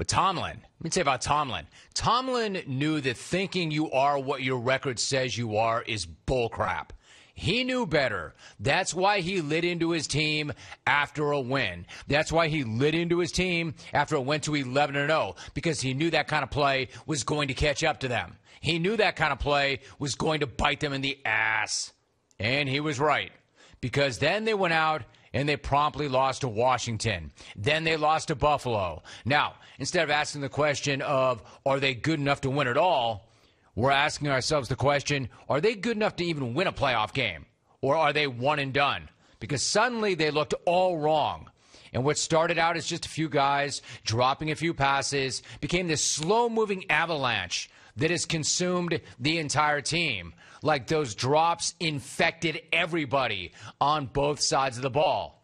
But Tomlin, let me tell you about Tomlin. Tomlin knew that thinking you are what your record says you are is bullcrap. He knew better. That's why he lit into his team after a win. That's why he lit into his team after it went to 11 0, because he knew that kind of play was going to catch up to them. He knew that kind of play was going to bite them in the ass. And he was right, because then they went out and they promptly lost to Washington. Then they lost to Buffalo. Now, instead of asking the question of are they good enough to win at all, we're asking ourselves the question are they good enough to even win a playoff game? Or are they one and done? Because suddenly they looked all wrong. And what started out as just a few guys dropping a few passes became this slow moving avalanche that has consumed the entire team like those drops infected everybody on both sides of the ball.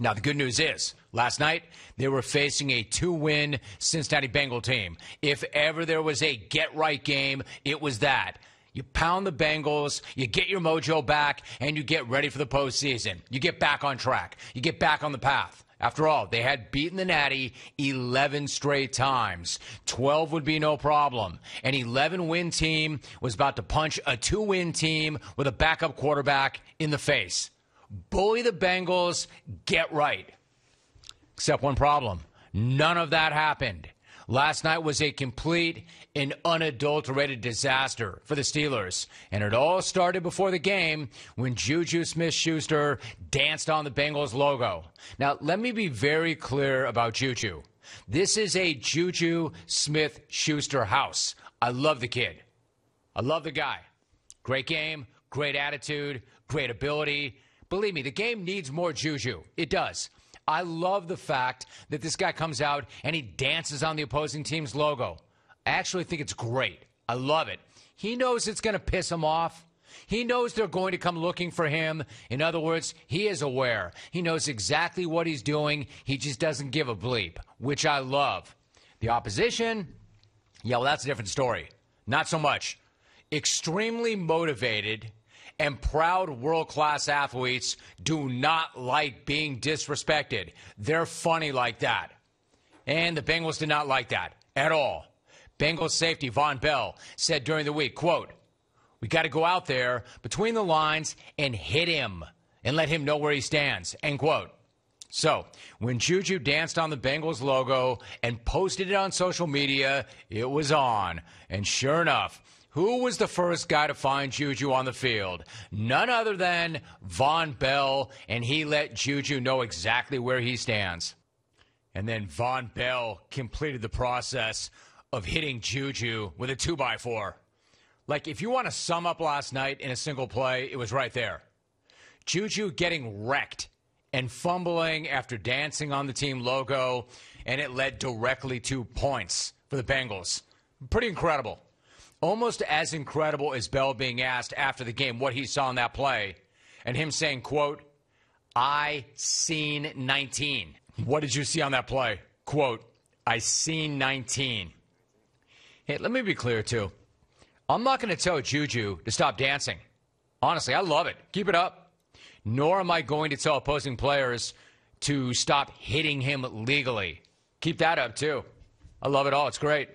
Now, the good news is last night they were facing a two win Cincinnati Bengal team. If ever there was a get right game, it was that. You pound the Bengals, you get your mojo back, and you get ready for the postseason. You get back on track, you get back on the path. After all, they had beaten the Natty 11 straight times. 12 would be no problem. An 11 win team was about to punch a two win team with a backup quarterback in the face. Bully the Bengals, get right. Except one problem none of that happened. Last night was a complete and unadulterated disaster for the Steelers. And it all started before the game when Juju Smith Schuster danced on the Bengals logo. Now, let me be very clear about Juju. This is a Juju Smith Schuster house. I love the kid. I love the guy. Great game, great attitude, great ability. Believe me, the game needs more Juju. It does. I love the fact that this guy comes out and he dances on the opposing team's logo. I actually think it's great. I love it. He knows it's going to piss him off. He knows they're going to come looking for him. In other words, he is aware. He knows exactly what he's doing. He just doesn't give a bleep, which I love. The opposition, yeah, well, that's a different story. Not so much. Extremely motivated and proud world class athletes do not like being disrespected. They're funny like that. And the Bengals did not like that at all. Bengals safety Von Bell said during the week, quote, we got to go out there between the lines and hit him and let him know where he stands, end quote. So, when Juju danced on the Bengals logo and posted it on social media, it was on. And sure enough, who was the first guy to find Juju on the field? None other than Von Bell, and he let Juju know exactly where he stands. And then Von Bell completed the process of hitting Juju with a two by four. Like, if you want to sum up last night in a single play, it was right there. Juju getting wrecked and fumbling after dancing on the team logo, and it led directly to points for the Bengals. Pretty incredible almost as incredible as Bell being asked after the game what he saw in that play and him saying, quote, I seen 19. What did you see on that play? Quote, I seen 19. Hey, let me be clear too. I'm not going to tell Juju to stop dancing. Honestly, I love it. Keep it up. Nor am I going to tell opposing players to stop hitting him legally. Keep that up too. I love it all. It's great.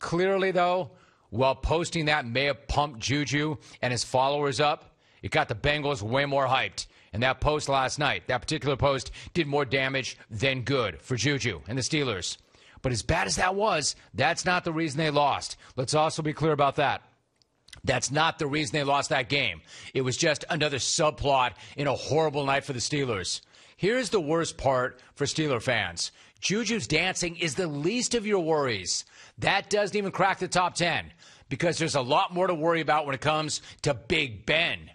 Clearly, though, while posting that may have pumped Juju and his followers up. It got the Bengals way more hyped. And that post last night, that particular post, did more damage than good for Juju and the Steelers. But as bad as that was, that's not the reason they lost. Let's also be clear about that. That's not the reason they lost that game. It was just another subplot in a horrible night for the Steelers. Here's the worst part for Steeler fans Juju's dancing is the least of your worries. That doesn't even crack the top 10 because there's a lot more to worry about when it comes to Big Ben.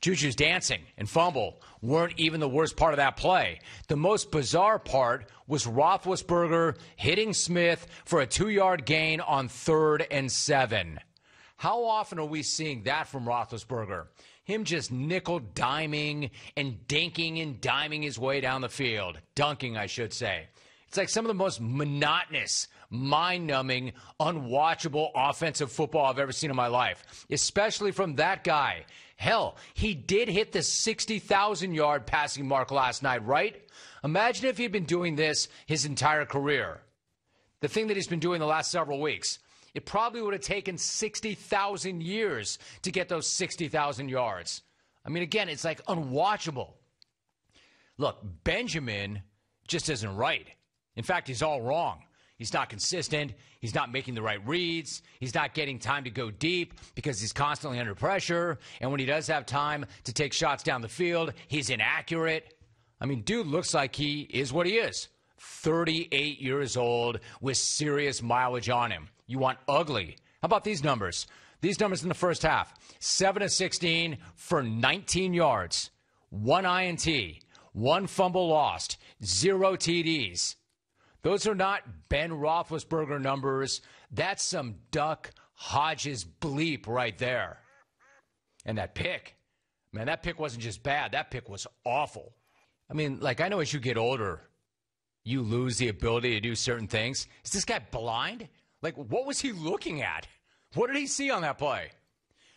Juju's dancing and fumble weren't even the worst part of that play. The most bizarre part was Roethlisberger hitting Smith for a two yard gain on third and seven. How often are we seeing that from Roethlisberger? Him just nickel diming and dinking and diming his way down the field, dunking, I should say. It's like some of the most monotonous, mind numbing, unwatchable offensive football I've ever seen in my life, especially from that guy. Hell, he did hit the 60,000 yard passing mark last night, right? Imagine if he'd been doing this his entire career. The thing that he's been doing the last several weeks. It probably would have taken 60,000 years to get those 60,000 yards. I mean, again, it's like unwatchable. Look, Benjamin just isn't right. In fact, he's all wrong. He's not consistent. He's not making the right reads. He's not getting time to go deep because he's constantly under pressure. And when he does have time to take shots down the field, he's inaccurate. I mean, dude looks like he is what he is 38 years old with serious mileage on him. You want ugly. How about these numbers? These numbers in the first half 7 of 16 for 19 yards, one INT, one fumble lost, zero TDs. Those are not Ben Roethlisberger numbers. That's some Duck Hodges bleep right there. And that pick, man, that pick wasn't just bad. That pick was awful. I mean, like, I know as you get older, you lose the ability to do certain things. Is this guy blind? Like, what was he looking at? What did he see on that play?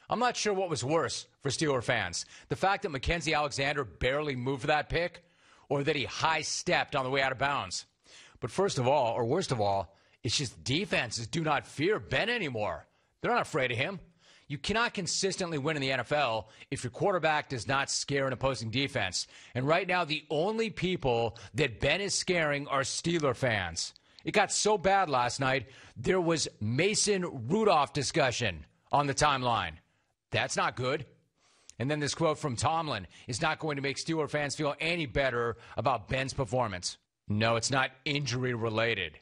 I'm not sure what was worse for Steeler fans the fact that Mackenzie Alexander barely moved for that pick or that he high stepped on the way out of bounds. But first of all, or worst of all, it's just defenses do not fear Ben anymore. They're not afraid of him. You cannot consistently win in the NFL if your quarterback does not scare an opposing defense. And right now, the only people that Ben is scaring are Steeler fans. It got so bad last night, there was Mason Rudolph discussion on the timeline. That's not good. And then this quote from Tomlin is not going to make Steeler fans feel any better about Ben's performance. No, it's not injury related.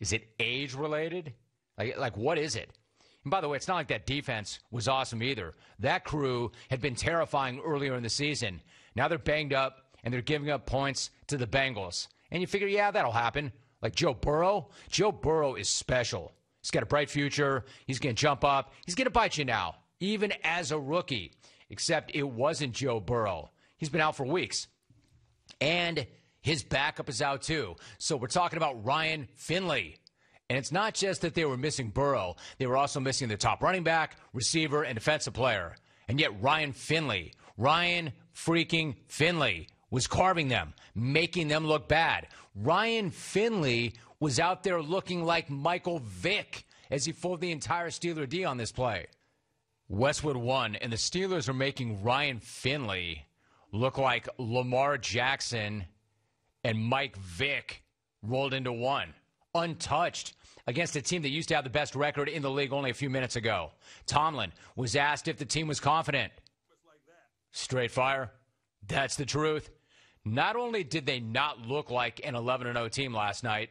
Is it age related? Like, like what is it? And by the way, it's not like that defense was awesome either. That crew had been terrifying earlier in the season. Now they're banged up and they're giving up points to the Bengals. And you figure, yeah, that'll happen. Like Joe Burrow, Joe Burrow is special. He's got a bright future. He's going to jump up. He's going to bite you now, even as a rookie. Except it wasn't Joe Burrow. He's been out for weeks. And his backup is out too. So we're talking about Ryan Finley. And it's not just that they were missing Burrow, they were also missing their top running back, receiver, and defensive player. And yet Ryan Finley, Ryan freaking Finley was carving them, making them look bad. Ryan Finley was out there looking like Michael Vick as he fooled the entire Steeler D on this play. Westwood won, and the Steelers are making Ryan Finley look like Lamar Jackson and Mike Vick rolled into one untouched against a team that used to have the best record in the league only a few minutes ago. Tomlin was asked if the team was confident. Straight fire. That's the truth. Not only did they not look like an 11 0 team last night,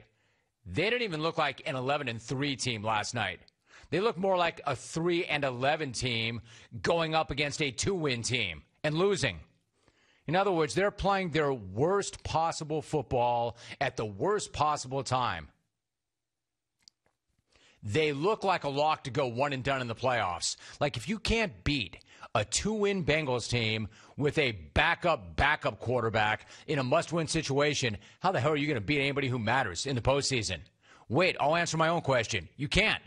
they didn't even look like an 11 3 team last night. They looked more like a 3 and 11 team going up against a 2 win team and losing. In other words, they're playing their worst possible football at the worst possible time. They look like a lock to go one and done in the playoffs. Like if you can't beat a two-win Bengals team with a backup backup quarterback in a must-win situation, how the hell are you going to beat anybody who matters in the postseason? Wait, I'll answer my own question. You can't.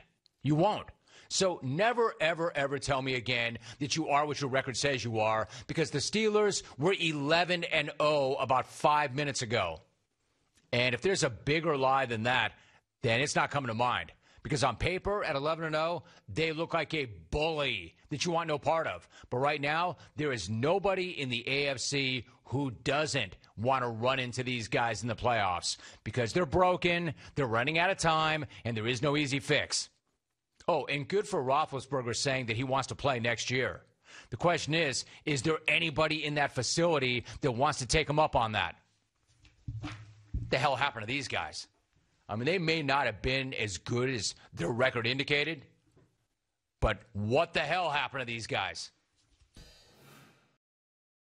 You won't. So never, ever, ever tell me again that you are what your record says you are because the Steelers were 11 and 0 about five minutes ago. And if there's a bigger lie than that, then it's not coming to mind because on paper at 11 and 0 they look like a bully that you want no part of but right now there is nobody in the AFC who doesn't want to run into these guys in the playoffs because they're broken they're running out of time and there is no easy fix Oh, and good for Roethlisberger saying that he wants to play next year. The question is, is there anybody in that facility that wants to take him up on that? The hell happened to these guys? I mean, they may not have been as good as their record indicated, but what the hell happened to these guys?